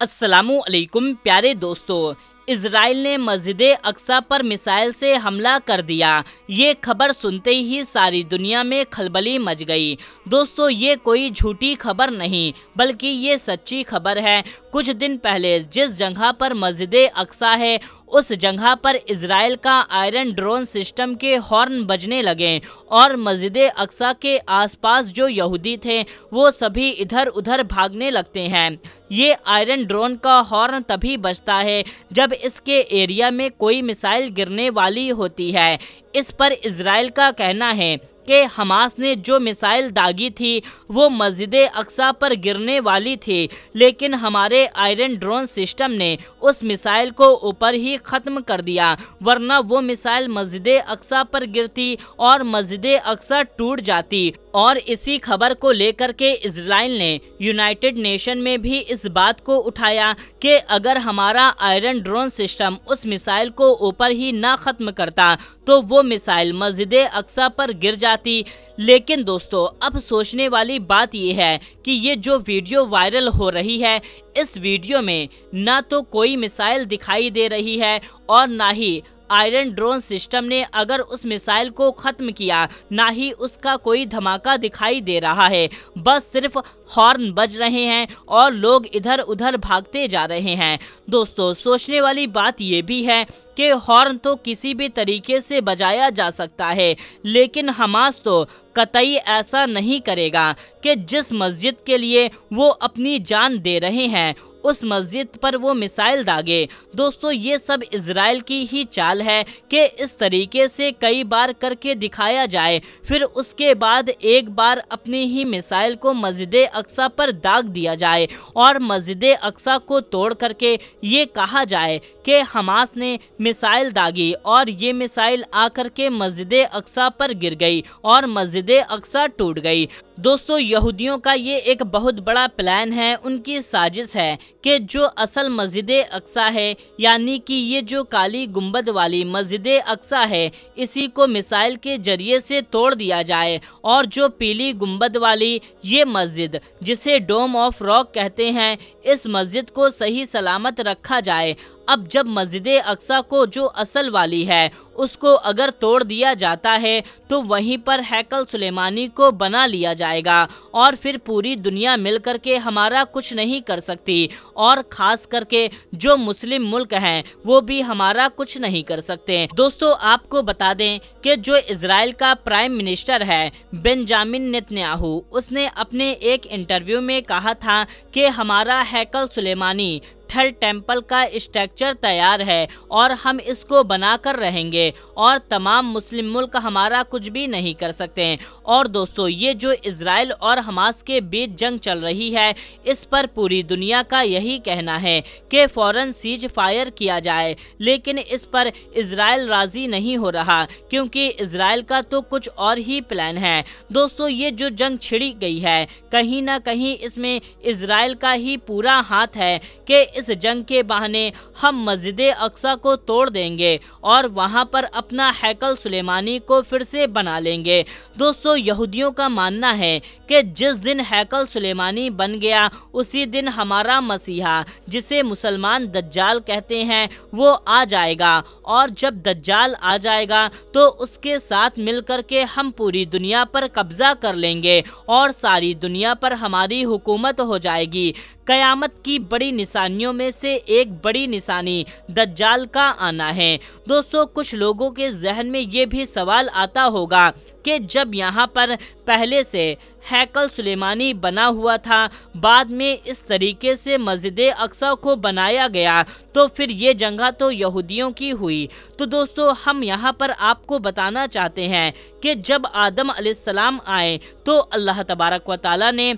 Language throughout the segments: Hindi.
असलकुम प्यारे दोस्तों इसराइल ने मस्जिद अक्सा पर मिसाइल से हमला कर दिया ये खबर सुनते ही सारी दुनिया में खलबली मच गई दोस्तों ये कोई झूठी खबर नहीं बल्कि ये सच्ची खबर है कुछ दिन पहले जिस जगह पर मस्जिद अक्सा है उस जगह पर इसराइल का आयरन ड्रोन सिस्टम के हॉर्न बजने लगे और मस्जिद अक्सा के आसपास जो यहूदी थे वो सभी इधर उधर भागने लगते हैं ये आयरन ड्रोन का हॉर्न तभी बजता है जब इसके एरिया में कोई मिसाइल गिरने वाली होती है इस पर इसराइल का कहना है कि हमास ने जो मिसाइल दागी थी वो मस्जिद अक्सा पर गिरने वाली थी लेकिन हमारे आयरन ड्रोन सिस्टम ने उस मिसाइल को ऊपर ही ख़त्म कर दिया वरना वो मिसाइल मस्जिद अक्सा पर गिरती और मस्जिद अक्सा टूट जाती और इसी खबर को लेकर के इसराइल ने यूनाइटेड नेशन में भी इस बात को उठाया कि अगर हमारा आयरन ड्रोन सिस्टम उस मिसाइल को ऊपर ही ना ख़त्म करता तो वो मिसाइल मस्जिद अक्सा पर गिर जाती लेकिन दोस्तों अब सोचने वाली बात यह है कि ये जो वीडियो वायरल हो रही है इस वीडियो में ना तो कोई मिसाइल दिखाई दे रही है और ना ही आयरन ड्रोन सिस्टम ने अगर उस मिसाइल को खत्म किया ना ही उसका कोई धमाका दिखाई दे रहा है बस सिर्फ हॉर्न बज रहे हैं और लोग इधर उधर भागते जा रहे हैं दोस्तों सोचने वाली बात यह भी है कि हॉर्न तो किसी भी तरीके से बजाया जा सकता है लेकिन हमास तो कतई ऐसा नहीं करेगा कि जिस मस्जिद के लिए वो अपनी जान दे रहे हैं उस मस्जिद पर वो मिसाइल दागे दोस्तों ये सब इसराइल की ही चाल है कि इस तरीके से कई बार करके दिखाया जाए फिर उसके बाद एक बार अपनी ही मिसाइल को मस्जिद अक्सा पर दाग दिया जाए और मस्जिद अक्सा को तोड़ करके ये कहा जाए कि हमास ने मिसाइल दागी और ये मिसाइल आकर के मस्जिद अक्सा पर गिर गई और मस्जिद अक्सा टूट गई दोस्तों यहूदियों का ये एक बहुत बड़ा प्लान है उनकी साजिश है कि जो असल मस्जिद अक्सा है यानी कि ये जो काली गुंबद वाली मस्जिद अक्सा है इसी को मिसाइल के जरिए से तोड़ दिया जाए और जो पीली गुंबद वाली ये मस्जिद जिसे डोम ऑफ रॉक कहते हैं इस मस्जिद को सही सलामत रखा जाए अब जब मस्जिद अक्सा को जो असल वाली है उसको अगर तोड़ दिया जाता है तो वहीं पर हैकल सुलेमानी को बना लिया जाएगा और फिर पूरी दुनिया मिल के हमारा कुछ नहीं कर सकती और ख़ास करके जो मुस्लिम मुल्क हैं वो भी हमारा कुछ नहीं कर सकते दोस्तों आपको बता दें कि जो इसराइल का प्राइम मिनिस्टर है बेंजामिन नेतन्याहू उसने अपने एक इंटरव्यू में कहा था कि हमारा हैकल सुलेमानी पत्थर टेम्पल का स्ट्रक्चर तैयार है और हम इसको बना कर रहेंगे और तमाम मुस्लिम मुल्क हमारा कुछ भी नहीं कर सकते हैं और दोस्तों ये जो इसराइल और हमास के बीच जंग चल रही है इस पर पूरी दुनिया का यही कहना है कि फ़ौरन सीज फायर किया जाए लेकिन इस पर इसराइल राज़ी नहीं हो रहा क्योंकि इसराइल का तो कुछ और ही प्लान है दोस्तों ये जो जंग छिड़ी गई है कहीं ना कहीं इसमें इसराइल का ही पूरा हाथ है कि इस जंग के बहाने हम मस्जिद अक्सा को तोड़ देंगे और वहाँ पर अपना हैकल सुलेमानी को फिर से बना लेंगे दोस्तों यहूदियों का मानना है कि जिस दिन हैकल सुलेमानी बन गया उसी दिन हमारा मसीहा जिसे मुसलमान दज्जाल कहते हैं वो आ जाएगा और जब दज्जाल आ जाएगा तो उसके साथ मिलकर के हम पूरी दुनिया पर कब्ज़ा कर लेंगे और सारी दुनिया पर हमारी हुकूमत हो जाएगी क़यामत की बड़ी निशानियों निशानियों में से एक बड़ी निशानी दज्जाल का आना है दोस्तों कुछ लोगों के जहन में ये भी सवाल आता होगा कि जब यहाँ पर पहले से हैकल सुलेमानी बना हुआ था बाद में इस तरीके से मस्जिद अक्सा को बनाया गया तो फिर ये जगह तो यहूदियों की हुई तो दोस्तों हम यहाँ पर आपको बताना चाहते हैं कि जब आदम आए तो अल्लाह तबारक व ताली ने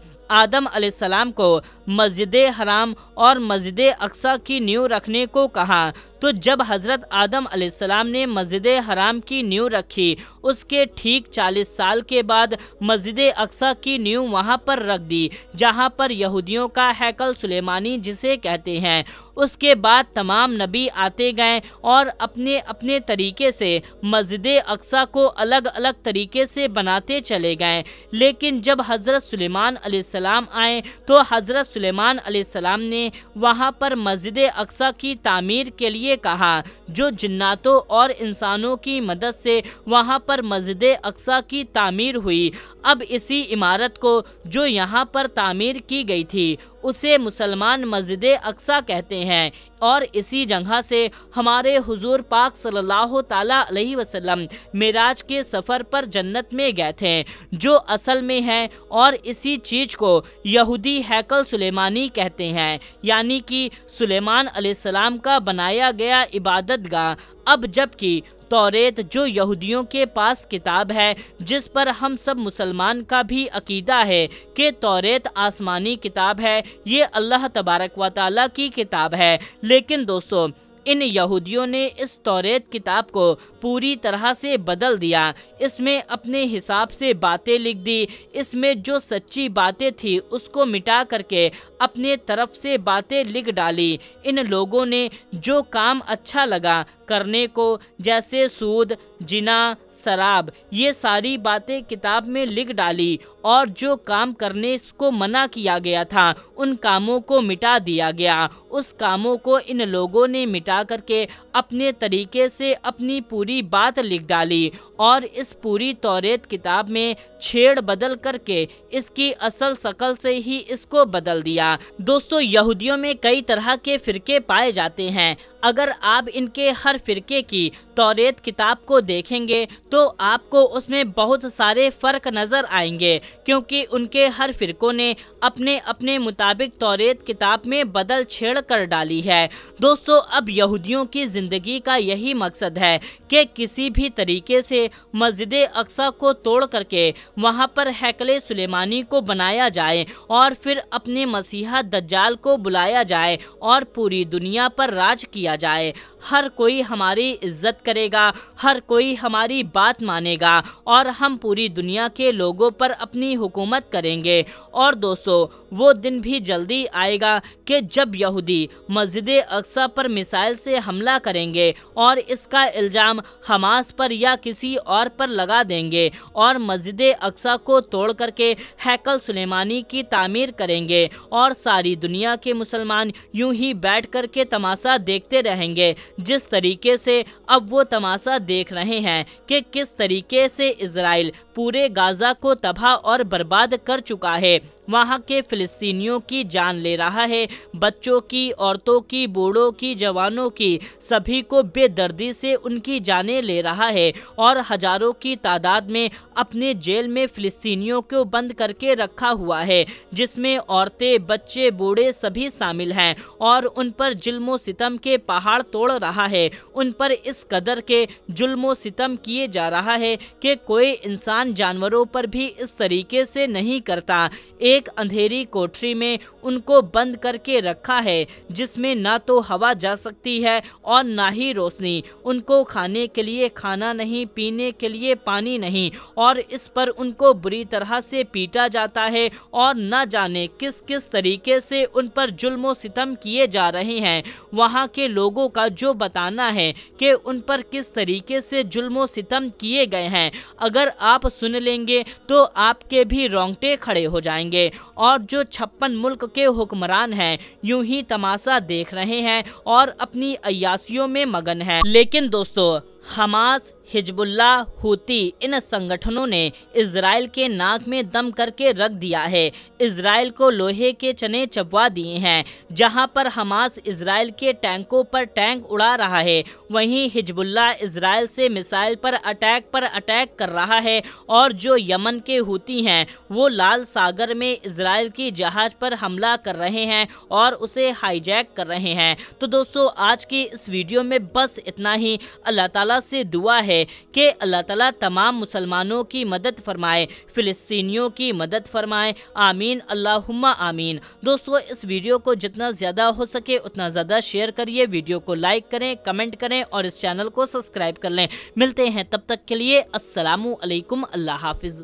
आदम सलाम को मस्जिद हराम और मस्जिद अक्सा की नींव रखने को कहा तो जब हज़रत आदम सलाम ने मस्जिद हराम की नींव रखी उसके ठीक 40 साल के बाद मस्जिद अक्सा की नींव वहाँ पर रख दी जहाँ पर यहूदियों का हैकल सुलेमानी जिसे कहते हैं उसके बाद तमाम नबी आते गए और अपने अपने तरीके से मस्जिद अक्सा को अलग अलग तरीके से बनाते चले गए लेकिन जब हज़रत सुलेमान आए तो हज़रत सुलेमान सलाम ने वहाँ पर मस्जिद अक्सा की तामीर के लिए कहा जो जन्नातों और इंसानों की मदद से वहाँ पर मस्जिद अक्सा की तामीर हुई अब इसी इमारत को जो यहाँ पर तामीर की गई थी उसे मुसलमान मस्जिद अक्सा कहते हैं और इसी जगह से हमारे हुजूर पाक सल्लल्लाहु ताला अलैहि वसल्लम मेराज के सफ़र पर जन्नत में गए थे जो असल में है और इसी चीज़ को यहूदी हैकल सुलेमानी कहते हैं यानी कि सुलेमान सलाम का बनाया गया इबादत गाह अब जबकि तौरेत जो यहूदियों के पास किताब है जिस पर हम सब मुसलमान का भी अकीदा है कि तौरेत आसमानी किताब है ये अल्लाह तबारक वाली की किताब है लेकिन दोस्तों इन यहूदियों ने इस तौरेत किताब को पूरी तरह से बदल दिया इसमें अपने हिसाब से बातें लिख दी इसमें जो सच्ची बातें थी उसको मिटा करके अपने तरफ से बातें लिख डाली इन लोगों ने जो काम अच्छा लगा करने को जैसे सूद जिना शराब ये सारी बातें किताब में लिख डाली और जो काम करने इसको मना किया गया था उन कामों को मिटा दिया गया उस कामों को इन लोगों ने मिटा करके अपने तरीके से अपनी पूरी बात लिख डाली और इस पूरी तौरेत किताब में छेड़ बदल करके इसकी असल शकल से ही इसको बदल दिया दोस्तों यहूदियों में कई तरह के फिरके पाए जाते हैं अगर आप इनके हर फिरके की तौरेत किताब को देखेंगे तो आपको उसमें बहुत सारे फ़र्क नज़र आएंगे क्योंकि उनके हर फ़िरक़ों ने अपने अपने मुताबिक तौरेत किताब में बदल छेड़ कर डाली है दोस्तों अब यहूदियों की ज़िंदगी का यही मकसद है कि किसी भी तरीके से मस्जिद अक्सा को तोड़ करके वहाँ पर हैकल सुलेमानी को बनाया जाए और फिर अपने मसीहा दज्जाल को बुलाया जाए और पूरी दुनिया पर राज किया जाए हर कोई हमारी इज्जत करेगा हर कोई हमारी बात मानेगा और हम पूरी दुनिया के लोगों पर अपनी हुकूमत करेंगे और दोस्तों वो दिन भी जल्दी आएगा कि जब यहूदी मस्जिद अक्सा पर मिसाइल से हमला करेंगे और इसका इल्ज़ाम हमास पर या किसी और पर लगा देंगे और मस्जिद अक्सा को तोड़ करके हैकल सुलेमानी की तामीर करेंगे और सारी दुनिया के मुसलमान यूं ही बैठ कर के तमाशा देखते रहेंगे जिस तरीके से अब वो तमाशा देख रहे हैं कि किस तरीके से इसराइल पूरे गाजा को तबाह और बर्बाद कर चुका है वहाँ के फिलिस्तीनियों की जान ले रहा है बच्चों की औरतों की बूढ़ों की जवानों की सभी को बेदर्दी से उनकी जानें ले रहा है और हजारों की तादाद में अपने जेल में फिलिस्तीनियों को बंद करके रखा हुआ है जिसमें औरतें बच्चे बूढ़े सभी शामिल हैं और उन पर जुल्मों सितम के पहाड़ तोड़ रहा है उन पर इस कदर के जुल्मों सितम किए जा जा रहा है कि कोई इंसान जानवरों पर भी इस तरीके से नहीं करता एक अंधेरी कोठरी में उनको बंद करके रखा है जिसमें ना तो हवा जा सकती है और ना ही रोशनी उनको खाने के लिए खाना नहीं पीने के लिए पानी नहीं और इस पर उनको बुरी तरह से पीटा जाता है और न जाने किस किस तरीके से उन पर जुल्म सितम किए जा रहे हैं वहाँ के लोगों का जो बताना है कि उन पर किस तरीके से जुल्म सितम किए गए हैं अगर आप सुन लेंगे तो आपके भी रोंगटे खड़े हो जाएंगे और जो छप्पन मुल्क के हुक्मरान हैं यूं ही तमाशा देख रहे हैं और अपनी अयासियों में मगन हैं लेकिन दोस्तों हमास हिजबुल्ला हुती इन संगठनों ने इसराइल के नाक में दम करके रख दिया है इसराइल को लोहे के चने चबवा दिए हैं जहां पर हमास इसराइल के टैंकों पर टैंक उड़ा रहा है वहीं हिजबुल्ला इसराइल से मिसाइल पर अटैक पर अटैक कर रहा है और जो यमन के होती हैं वो लाल सागर में इसराइल की जहाज पर हमला कर रहे हैं और उसे हाईजैक कर रहे हैं तो दोस्तों आज की इस वीडियो में बस इतना ही अल्लाह ताला से दुआ है कि अल्लाह ताला तमाम मुसलमानों की मदद फरमाए फ़िलिस्तीनियों की मदद फरमाए आमीन अल्लाह आमीन दोस्तों इस वीडियो को जितना ज़्यादा हो सके उतना ज़्यादा शेयर करिए वीडियो को लाइक करें कमेंट करें और इस चैनल को सब्सक्राइब कर लें मिलते हैं तब तब तक के लिए असलकम अल्लाह हाफिज़